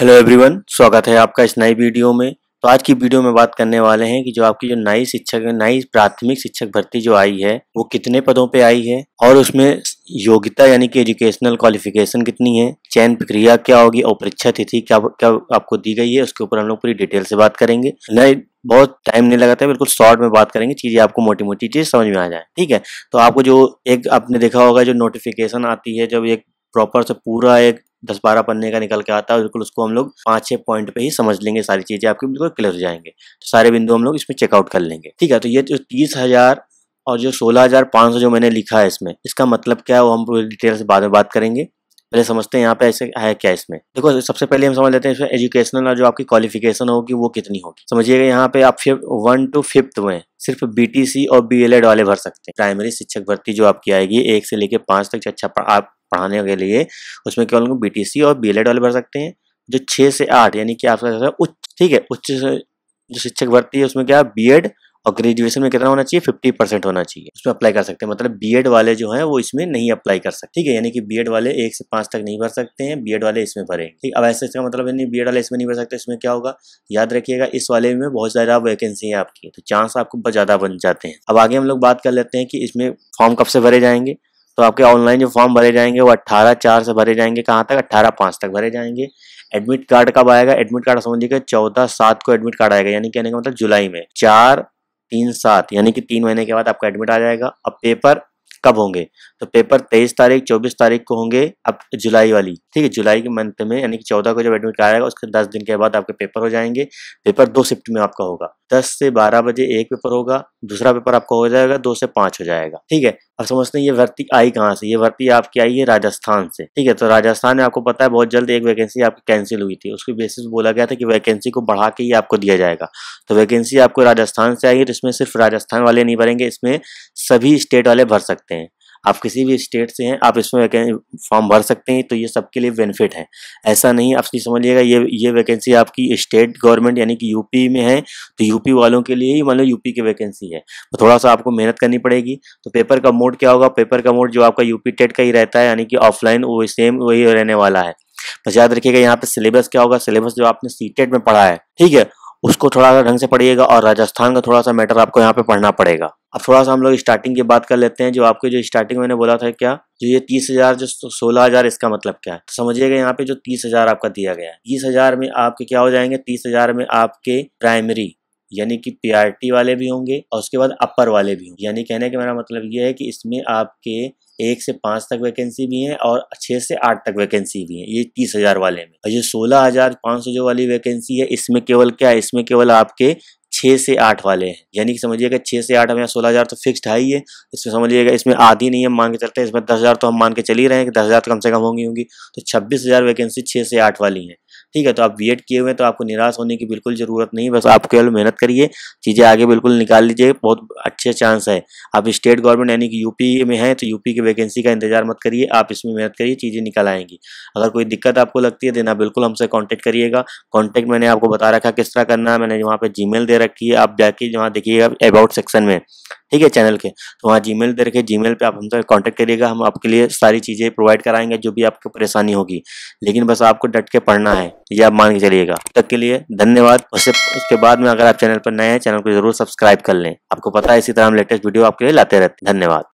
hello everyone स्वागत है आपका इस नई वीडियो में तो आज की वीडियो में बात करने वाले हैं कि जो आपकी जो नई शिक्षक नई प्राथमिक शिक्षक भर्ती जो आई है वो कितने पदों पे आई है और उसमें योग्यता यानी कि एजुकेशनल क्वालिफिकेशन कितनी है चयन प्रक्रिया क्या होगी और परीक्षा तिथि क्या क्या आपको दी गई है उसके ऊपर हम लोग पूरी डिटेल से बात करेंगे नए बहुत टाइम नहीं लगाता है बिल्कुल शॉर्ट में बात करेंगे चीजें आपको मोटी मोटी चीज समझ में आ जाए ठीक है तो आपको जो एक आपने देखा होगा जो नोटिफिकेशन आती है जब एक प्रॉपर से पूरा एक दस बारह पन्ने का निकल के आता है बिल्कुल उसको हम लोग पाँच छः पॉइंट पे ही समझ लेंगे सारी चीज़ें आपके बिल्कुल क्लियर हो जाएंगे तो सारे बिंदु हम लोग इसमें चेकआउट कर लेंगे ठीक है तो ये जो तीस हज़ार और जो सोलह हज़ार पाँच सौ जो मैंने लिखा है इसमें इसका मतलब क्या है वो हम पूरी डिटेल से बाद में बात करेंगे पहले समझते हैं यहाँ पे ऐसे है क्या इसमें देखो सबसे पहले हम समझ लेते हैं इसमें एजुकेशनल और जो आपकी क्वालिफिकेशन होगी वो कितनी होगी समझिएगा यहाँ पे आप वन टू फिफ्थ में सिर्फ बीटीसी और बीएलएड वाले भर सकते हैं प्राइमरी शिक्षक भर्ती जो आपकी आएगी एक से लेके पांच तक अच्छा आप पढ़ाने के लिए उसमें केवल उनको बी और बी वाले भर सकते हैं जो छः से आठ यानी कि आपका उच्च ठीक है उच्च जो शिक्षक भर्ती है उसमें क्या बी और ग्रेजुएशन में कितना होना चाहिए फिफ्टी परसेंट होना चाहिए उसमें अप्लाई कर सकते हैं मतलब बीएड वाले जो हैं वो इसमें नहीं अप्लाई कर सकते ठीक है यानी कि बीएड वाले एक से पाँच तक नहीं भर सकते हैं बीएड वाले इसमें भरे ठीक अब ऐसे इसका मतलब बी बीएड वाले इसमें नहीं भर सकते इसमें क्या होगा याद रखिएगा इस वाले में बहुत ज़्यादा वैकेंसी है आपकी तो चांस आपको बहुत ज़्यादा बन जाते हैं अब आगे हम लोग बात कर लेते हैं कि इसमें फॉर्म कब से भरे जाएंगे तो आपके ऑनलाइन जो फॉर्म भरे जाएंगे वो अट्ठारह चार से भरे जाएंगे कहाँ तक अट्ठारह पाँच तक भरे जाएंगे एडमिट कार्ड कब आएगा एडमिट कार्ड समझ लीजिए चौदह सात को एडमिट कार्ड आएगा यानी कहने का मतलब जुलाई में चार तीन सात यानी कि तीन महीने के बाद आपका एडमिट आ जाएगा अब पेपर कब होंगे तो पेपर तेईस तारीख चौबीस तारीख को होंगे अब जुलाई वाली ठीक है जुलाई के मंथ में यानी कि चौदह को जब एडमिट कार्ड आएगा उसके दस दिन के बाद आपके पेपर हो जाएंगे पेपर दो शिफ्ट में आपका होगा दस से बारह बजे एक पेपर होगा दूसरा पेपर आपका हो जाएगा दो से पाँच हो जाएगा ठीक है अब समझते हैं ये भर्ती आई कहाँ से ये भर्ती आपकी आई है राजस्थान से ठीक है तो राजस्थान में आपको पता है बहुत जल्द एक वैकेंसी आपकी कैंसिल हुई थी उसके बेसिस बोला गया था कि वैकेंसी को बढ़ा के ही आपको दिया जाएगा तो वैकेंसी आपको राजस्थान से आई है तो इसमें सिर्फ राजस्थान वाले नहीं भरेंगे इसमें सभी स्टेट वाले भर सकते हैं आप किसी भी स्टेट से हैं आप इसमें फॉर्म भर सकते हैं तो ये सबके लिए बेनिफिट है ऐसा नहीं आप समझिएगा ये ये वैकेंसी आपकी स्टेट गवर्नमेंट यानी कि यूपी में है तो यूपी वालों के लिए ही मान लो यूपी की वैकेंसी है तो थोड़ा सा आपको मेहनत करनी पड़ेगी तो पेपर का मोड क्या होगा पेपर का मोड जो आपका यूपी टेट का ही रहता है यानी कि ऑफलाइन वो सेम वही रहने वाला है बस याद रखिएगा यहाँ पे सिलेबस क्या होगा सिलेबस जो आपने सी टेट में पढ़ा है ठीक है उसको थोड़ा सा ढंग से पढ़िएगा और राजस्थान का थोड़ा सा मैटर आपको यहाँ पे पढ़ना पड़ेगा अब थोड़ा सा हम लोग स्टार्टिंग की बात कर लेते हैं जो आपके जो स्टार्टिंग मैंने बोला था क्या जो ये तीस हजार जो सोलह हजार इसका मतलब क्या है तो समझिएगा यहाँ पे जो तीस हजार आपका दिया गया है तीस हजार में आपके क्या हो जाएंगे तीस हजार में आपके प्राइमरी यानी कि पीआरटी वाले भी होंगे और उसके बाद अपर वाले भी होंगे यानी कहने का मेरा मतलब ये है कि इसमें आपके एक से पांच तक वैकेंसी भी है और छह से आठ तक वैकेंसी भी है ये तीस हजार वाले में और ये सोलह हजार पांच सौ जो वाली वैकेंसी है इसमें केवल क्या है इसमें केवल आपके छः से आठ वाले हैं यानी कि समझिएगा छः से आठ हमें सोलह हज़ार तो फिक्स्ड है ही है इसमें समझिएगा इसमें आधी नहीं हम मान के चलते हैं इसमें दस हज़ार तो हम मान के चल ही रहे हैं कि दस हज़ार तो कम से कम होंगी होंगी तो छब्बीस हज़ार वैकेंसी छः से आठ वाली हैं ठीक है तो आप बी किए हुए हैं तो आपको निराश होने की बिल्कुल ज़रूरत नहीं बस आप केवल मेहनत करिए चीज़ें आगे बिल्कुल निकाल लीजिए बहुत अच्छे चांस है आप स्टेट गवर्नमेंट यानी कि यूपी में हैं तो यूपी की वैकेंसी का इंतजार मत करिए आप इसमें मेहनत करिए चीज़ें निकल आएंगी अगर कोई दिक्कत आपको लगती है देना आप बिल्कुल हमसे कॉन्टैक्ट करिएगा कॉन्टैक्ट मैंने आपको बता रखा किस तरह करना है मैंने वहाँ पर जी दे रखी है आप जाके वहाँ देखिएगा अबाउट सेक्शन में ठीक है चैनल के तो वहाँ जी मेल दे रखे जी मेल पर आप हमसे कॉन्टैक्ट करिएगा हम आपके लिए सारी चीज़ें प्रोवाइड कराएंगे जो भी आपको परेशानी होगी लेकिन बस आपको डट के पढ़ना है ये आप मान के चलिएगा तक के लिए धन्यवाद उससे उसके बाद में अगर आप चैनल पर नए हैं चैनल को जरूर सब्सक्राइब कर लें आपको पता है इसी तरह हम लेटेस्ट वीडियो आपके लिए लाते रहते हैं धन्यवाद